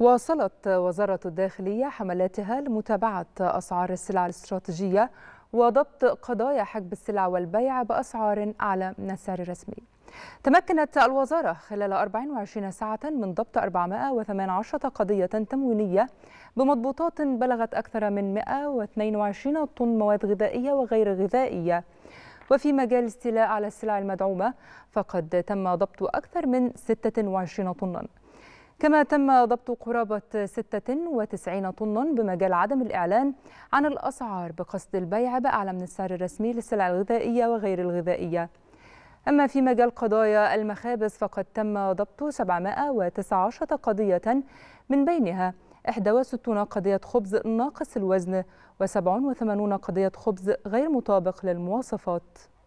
واصلت وزارة الداخلية حملاتها لمتابعة أسعار السلع الاستراتيجية وضبط قضايا حجب السلع والبيع بأسعار أعلى من السعر الرسمي تمكنت الوزارة خلال 24 ساعة من ضبط 418 قضية تموينية بمضبوطات بلغت أكثر من 122 طن مواد غذائية وغير غذائية وفي مجال الاستيلاء على السلع المدعومة فقد تم ضبط أكثر من 26 طناً كما تم ضبط قرابة 96 طنا بمجال عدم الإعلان عن الأسعار بقصد البيع بأعلى من السعر الرسمي للسلع الغذائية وغير الغذائية أما في مجال قضايا المخابز فقد تم ضبط 719 قضية من بينها 61 قضية خبز ناقص الوزن و87 قضية خبز غير مطابق للمواصفات